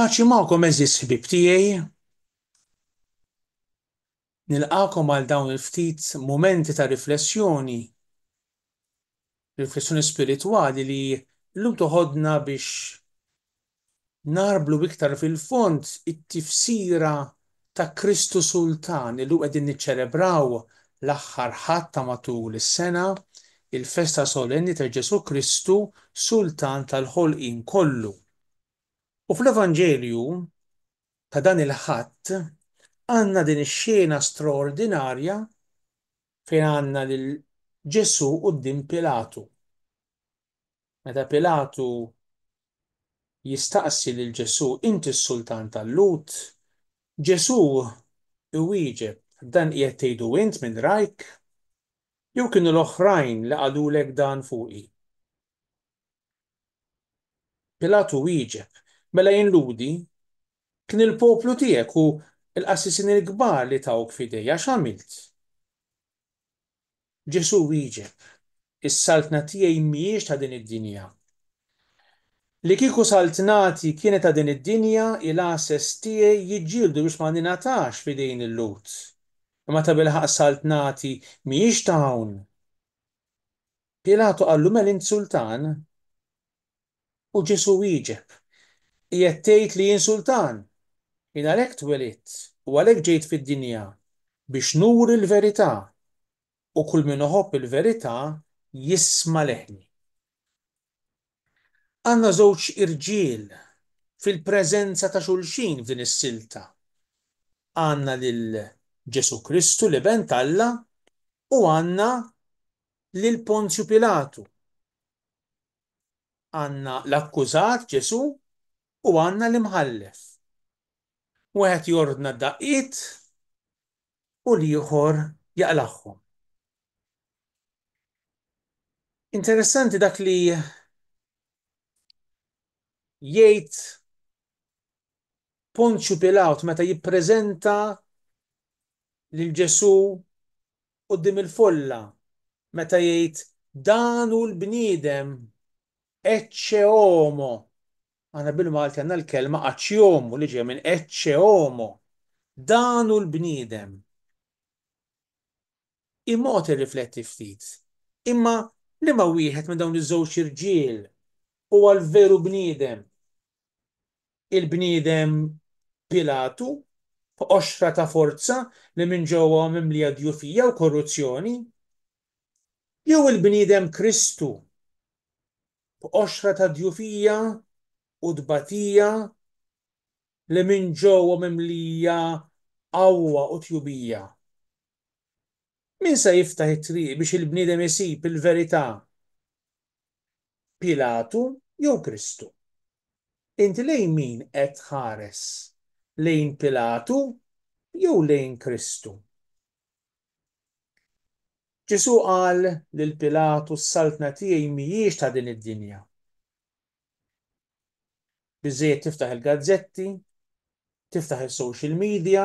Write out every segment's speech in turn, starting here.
Il-paċi ma'kom eżis ħbib tiegħi. għakom għal dawn il-ftit momenti ta' riflessjoni, riflessjoni spirituali li l-lum toħodna biex narblu iktar fil-font it-tifsira ta' Kristu Sultan il-lu għedin niċċelebraw l-axħar ħatta matul is-sena il-festa solenni ta' Ġesu Kristu Sultan tal-ħolqin kollu. U fl evangelju ta' dan il-ħadd għanna din ix-xena straordinarja fejn għanna lil Ġesu qudiem Pilatu. Meta Pilatu jistaqsi lil Ġesu inti s-sultan tal-lut, Ġesu iwieġeb dan qiegħed tgħidu int minn rajk jew kienu l-oħrajn li qalulek dan fuqi. Pilatu wieġeb mela jinludi kien il-poplu tiegħek u l-assisin il-kbar li tawk fidejja x'għamilt. Ġesu wieġeb, is-saltna tiegħi mhijiex ta' din id-dinja. Li kiku saltnati kienet ta' din id-dinja il-ases tiegħi jiġġieldu biex ma ninatax fidejn il-lut. Imma ta' bil saltnati mhijiex ta' hawn. Pilatu qallu mel insultan u Ġesu wieġeb jettejt li jinsultan. Jina għalek twelit u għalek ġejt fid-dinja biex nur il-verità u kull min uħobb il-verità jisma leħni. Għanna żewġ irġiel fil-preżenza ta' xulxin f'din is-silta. Għanna lil Ġesu Kristu li bent Alla u għanna lil Ponzju Pilatu. Għanna l-akkużat Ġesu u għanna l-imħallef. Wieħed jordna d-daqqiet u liħor jaqlaħħom. Interessanti dak li jgħid Ponċu Pilaut meta jippreżenta lil Ġesu qudiem il-folla meta jgħid dan hu l-bniedem ecce homo Għana bil-Malti għanna l-kelma għacċjomu li ġie minn eċċeomo. Danu l-bnidem. Imot irrifletti ftit. Imma li ma wieħed minn dawn iż-żewġ irġiel u għal-veru bnidem. Il-bnidem Pilatu, oxra ta' forza li minn ġewwa mimlija djufija u korruzzjoni, jew il-bnidem Kristu, oxra ta' djufija u dbatija li minn ġewwa mimlija qawwa u tjubija. Min se jiftaħ it-triq biex il-bniedem isib il-verità? Pilatu jew Kristu? Inti lejn min qed ħares? Lejn Pilatu jew lejn Kristu? Ġisu qal lil Pilatu s-saltna tiegħi mhijiex ta' din id-dinja Bizziet tiftaħ il-gazzetti, tiftaħ il-social media,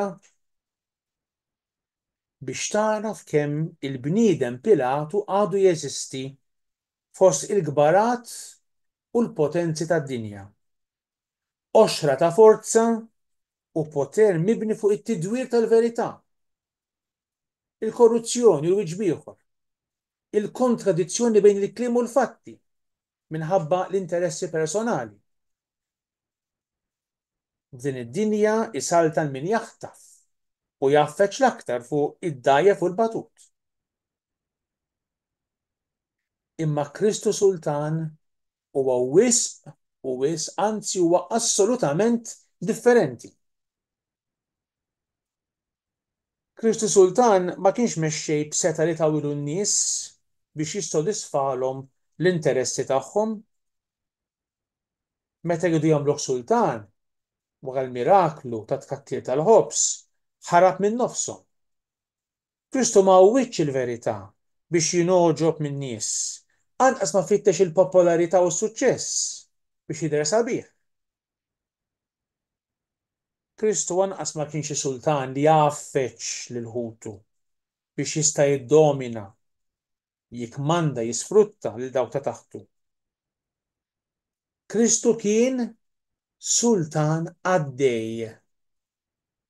biex taraf kemm il-bniedem Pilatu għadu jeżisti fost il-gbarat u l-potenzi tad dinja. Oxra ta' forza u poter mibni fuq it-tidwir tal-verità. Il-korruzzjoni u l Il-kontradizzjoni bejn il-klim u l-fatti minħabba l-interessi personali din id-dinja isalta min jaħtaf u jaffeċ l-aktar fuq id-dajja fuq il-batut. Imma Kristu Sultan huwa wisq u wisq anzi huwa assolutament differenti. Kristu Sultan ma kienx mexxej b'seta li tawilu n-nies biex jistodisfalhom l-interessi tagħhom. Meta jgħidu jagħmluh sultan, wara l-miraklu ta' tkattir tal-ħobs ħarab minn nofsu. Kristu ma uwiċ il-verità biex jinoġob minn nies, anqas ma fittex il-popolarità u s-suċċess biex jidher sabiħ. Kristu anqas ma kienx sultan li jaffeċ l ħutu biex jista' jiddomina, jikmanda, jisfrutta lil dawta ta' taħtu. Kristu kien sultan għaddej.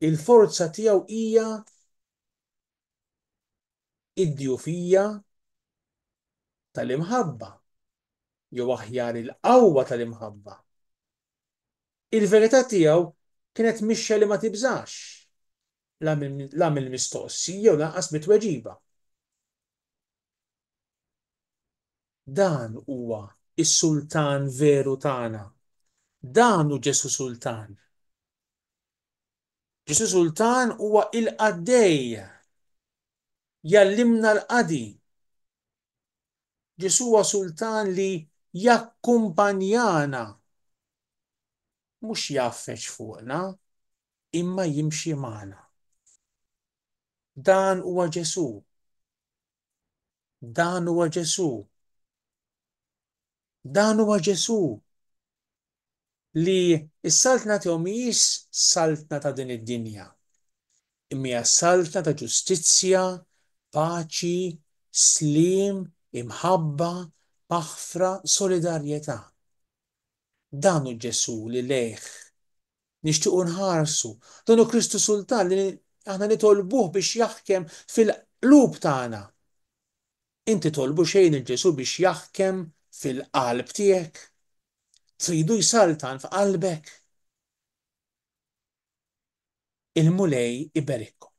Il-forza tiegħu hija id-djufija tal-imħabba, jew aħjar il-qawwa tal-imħabba. Il-verità tiegħu kienet misċa li ma tibżax la mill-mistoqsija u lanqas mitweġiba. Dan huwa is-sultan veru tagħna Dan u Ġesu Sultan. Ġesu Sultan huwa il-qaddej jallimna l-qadi. Ġesu huwa Sultan li jakkumpanjana mhux jaffeċ fuqna imma jimxi magħna. Dan huwa Ġesu. Dan huwa Ġesu. Dan huwa Ġesu li s-saltna tiegħu mhijiex saltna ta' din id-dinja. Imma saltna ta' ġustizzja, paċi, slim, imħabba, paħfra, solidarjetà. Danu ġesu li leħ. Nixtiqu nħarsu. Danu Kristu Sultan li aħna nitolbuh biex jaħkem fil-qlub tagħna. Inti tolbu xejn il-ġesu biex jaħkem fil-qalb tiegħek tridu jsaltan f'qalbek. Il-mulej iberikkom.